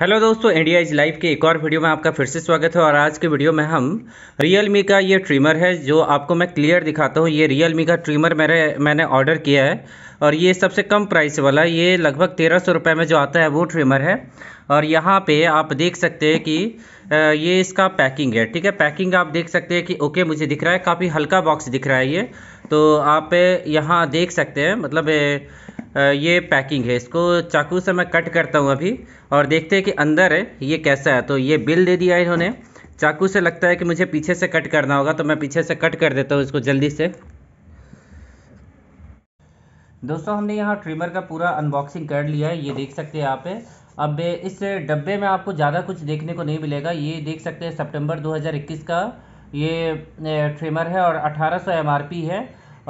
hello दोस्तों India is life के एक और वीडियो में आपका फिर से स्वागत है और आज के वीडियो में हम रियल मी का ये ट्रिमर है जो आपको मैं क्लियर दिखाता हूँ ये रियल मी का ट्रिमर मेरे मैंने ऑर्डर किया है और ये सबसे कम प्राइस वाला ये लगभग तेरह सौ रुपये में जो आता है वो ट्रिमर है और यहाँ पे आप देख सकते हैं कि ये इसका पैकिंग है ठीक है पैकिंग आप देख सकते हैं कि ओके मुझे दिख रहा है काफ़ी हल्का बॉक्स दिख रहा है ये तो आप यहाँ देख सकते हैं मतलब ये पैकिंग है इसको चाकू से मैं कट करता हूँ अभी और देखते हैं कि अंदर है ये कैसा है तो ये बिल दे दिया इन्होंने चाकू से लगता है कि मुझे पीछे से कट करना होगा तो मैं पीछे से कट कर देता हूँ इसको जल्दी से दोस्तों हमने यहाँ ट्रिमर का पूरा अनबॉक्सिंग कर लिया है ये देख सकते हैं आप अब इस डब्बे में आपको ज़्यादा कुछ देखने को नहीं मिलेगा ये देख सकते हैं सितंबर 2021 का ये ट्रिमर है और 1800 एमआरपी है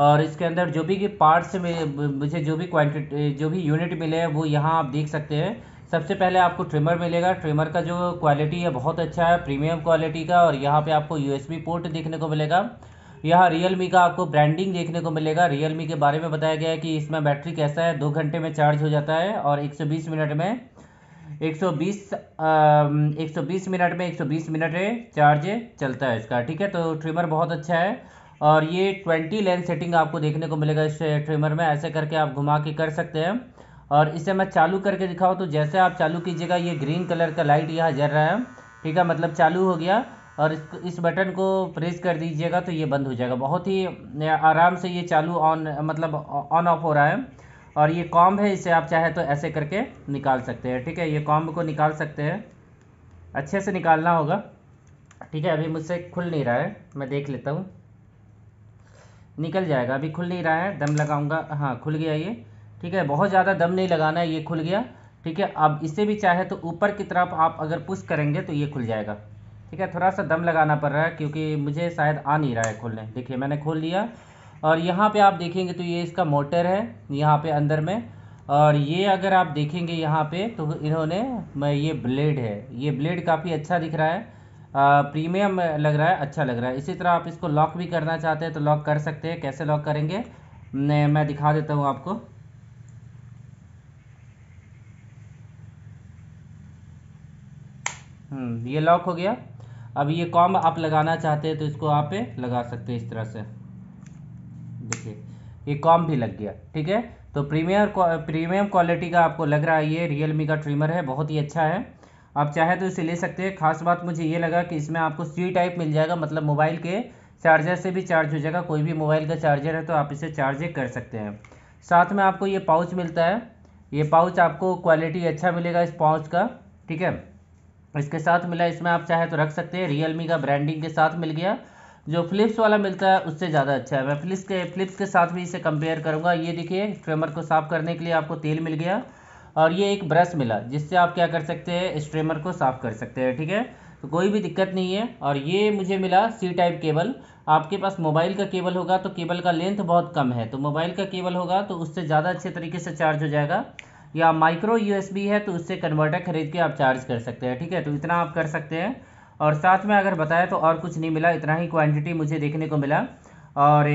और इसके अंदर जो भी कि पार्ट्स में मुझे जो भी क्वांटिटी जो भी यूनिट मिले हैं वो यहाँ आप देख सकते हैं सबसे पहले आपको ट्रिमर मिलेगा ट्रिमर का जो क्वालिटी है बहुत अच्छा है प्रीमियम क्वालिटी का और यहाँ पे आपको यूएसबी पोर्ट देखने को मिलेगा यहाँ रियल का आपको ब्रांडिंग देखने को मिलेगा रियल के बारे में बताया गया है कि इसमें बैटरी कैसा है दो घंटे में चार्ज हो जाता है और एक मिनट में 120 120 मिनट में 120 मिनट चार्ज चलता है इसका ठीक है तो ट्रिमर बहुत अच्छा है और ये ट्वेंटी लेंथ सेटिंग आपको देखने को मिलेगा इस ट्रिमर में ऐसे करके आप घुमा के कर सकते हैं और इसे मैं चालू करके दिखाऊँ तो जैसे आप चालू कीजिएगा ये ग्रीन कलर का लाइट यहाँ जल रहा है ठीक है मतलब चालू हो गया और इस इस बटन को प्रेस कर दीजिएगा तो ये बंद हो जाएगा बहुत ही आराम से ये चालू ऑन मतलब ऑन ऑफ हो रहा है और ये कॉम्ब है इसे आप चाहे तो ऐसे करके निकाल सकते हैं ठीक है ये कॉम्ब को निकाल सकते हैं अच्छे से निकालना होगा ठीक है अभी मुझसे खुल नहीं रहा है मैं देख लेता हूँ निकल जाएगा अभी खुल नहीं रहा है दम लगाऊंगा हाँ खुल गया ये ठीक है बहुत ज़्यादा दम नहीं लगाना है ये खुल गया ठीक है अब इससे भी चाहे तो ऊपर की तरफ आप अगर पुश करेंगे तो ये खुल जाएगा ठीक है थोड़ा सा दम लगाना पड़ रहा है क्योंकि मुझे शायद आ नहीं रहा है खुलने देखिए मैंने खोल लिया और यहाँ पर आप देखेंगे तो ये इसका मोटर है यहाँ पे अंदर में और ये अगर आप देखेंगे यहाँ पर तो इन्होंने मैं ये ब्लेड है ये ब्लेड काफ़ी अच्छा दिख रहा है प्रीमियम लग रहा है अच्छा लग रहा है इसी तरह आप इसको लॉक भी करना चाहते हैं तो लॉक कर सकते हैं कैसे लॉक करेंगे मैं दिखा देता हूँ आपको हम्म, ये लॉक हो गया अब ये कॉम आप लगाना चाहते हैं तो इसको आप लगा सकते हैं इस तरह से देखिए ये कॉम भी लग गया ठीक है तो प्रीमियर प्रीमियम क्वालिटी का आपको लग रहा है ये रियलमी का ट्रिमर है बहुत ही अच्छा है आप चाहे तो इसे ले सकते हैं खास बात मुझे ये लगा कि इसमें आपको सी टाइप मिल जाएगा मतलब मोबाइल के चार्जर से भी चार्ज हो जाएगा कोई भी मोबाइल का चार्जर है तो आप इसे चार्ज कर सकते हैं साथ में आपको ये पाउच मिलता है ये पाउच आपको क्वालिटी अच्छा मिलेगा इस पाउच का ठीक है इसके साथ मिला इसमें आप चाहे तो रख सकते हैं रियलमी का ब्रांडिंग के साथ मिल गया जो फ्लिप्स वाला मिलता है उससे ज़्यादा अच्छा है मैं फ्लिप्स के फ्लिप्स के साथ भी इसे कंपेयर करूँगा ये देखिए ट्रेमर को साफ़ करने के लिए आपको तेल मिल गया और ये एक ब्रश मिला जिससे आप क्या कर सकते हैं स्ट्रेमर को साफ़ कर सकते हैं ठीक है तो कोई भी दिक्कत नहीं है और ये मुझे मिला सी टाइप केबल आपके पास मोबाइल का केबल होगा तो केबल का लेंथ बहुत कम है तो मोबाइल का केबल होगा तो उससे ज़्यादा अच्छे तरीके से चार्ज हो जाएगा या माइक्रो यूएसबी है तो उससे कन्वर्टर खरीद के आप चार्ज कर सकते हैं ठीक है तो इतना आप कर सकते हैं और साथ में अगर बताया तो और कुछ नहीं मिला इतना ही क्वांटिटी मुझे देखने को मिला और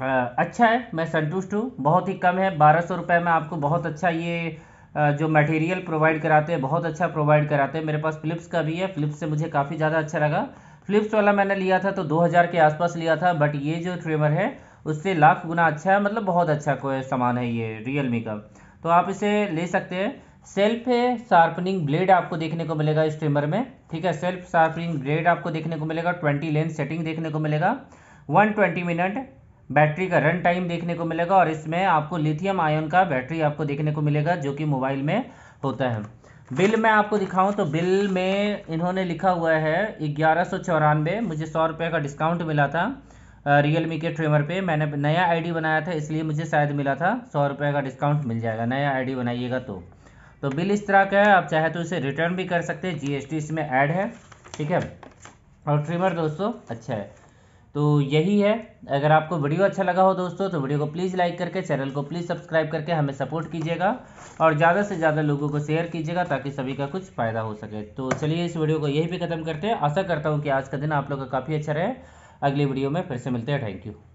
अच्छा है मैं संतुष्ट हूँ बहुत ही कम है बारह सौ रुपये में आपको बहुत अच्छा ये जो मटेरियल प्रोवाइड कराते हैं बहुत अच्छा प्रोवाइड कराते हैं मेरे पास फ़िलिप्स का भी है फ्लिप्स से मुझे काफ़ी ज़्यादा अच्छा लगा फ़िलिप्स वाला मैंने लिया था तो 2000 के आसपास लिया था बट ये जो ट्रिमर है उससे लाख गुना अच्छा है मतलब बहुत अच्छा कोई सामान है ये रियल का तो आप इसे ले सकते हैं सेल्फ शार्पनिंग ब्लेड आपको देखने को मिलेगा इस ट्रिमर में ठीक है सेल्फ शार्पनिंग ब्लेड आपको देखने को मिलेगा ट्वेंटी लेंथ सेटिंग देखने को मिलेगा वन ट्वेंटी मिनट बैटरी का रन टाइम देखने को मिलेगा और इसमें आपको लिथियम आयन का बैटरी आपको देखने को मिलेगा जो कि मोबाइल में होता है बिल में आपको दिखाऊं तो बिल में इन्होंने लिखा हुआ है ग्यारह मुझे सौ रुपये का डिस्काउंट मिला था रियल मी के ट्रिमर पे मैंने नया आईडी बनाया था इसलिए मुझे शायद मिला था सौ रुपये का डिस्काउंट मिल जाएगा नया आईडी बनाइएगा तो तो बिल इस तरह का है आप चाहे तो इसे रिटर्न भी कर सकते हैं जीएसटी इसमें ऐड है ठीक है और ट्रिमर दोस्तों अच्छा है तो यही है अगर आपको वीडियो अच्छा लगा हो दोस्तों तो वीडियो को प्लीज़ लाइक करके चैनल को प्लीज़ सब्सक्राइब करके हमें सपोर्ट कीजिएगा और ज़्यादा से ज़्यादा लोगों को शेयर कीजिएगा ताकि सभी का कुछ फ़ायदा हो सके तो चलिए इस वीडियो को यही भी खत्म करते हैं आशा करता हूँ कि आज का दिन आप लोग का काफ़ी अच्छा रहे अगली वीडियो में फिर से मिलते हैं थैंक यू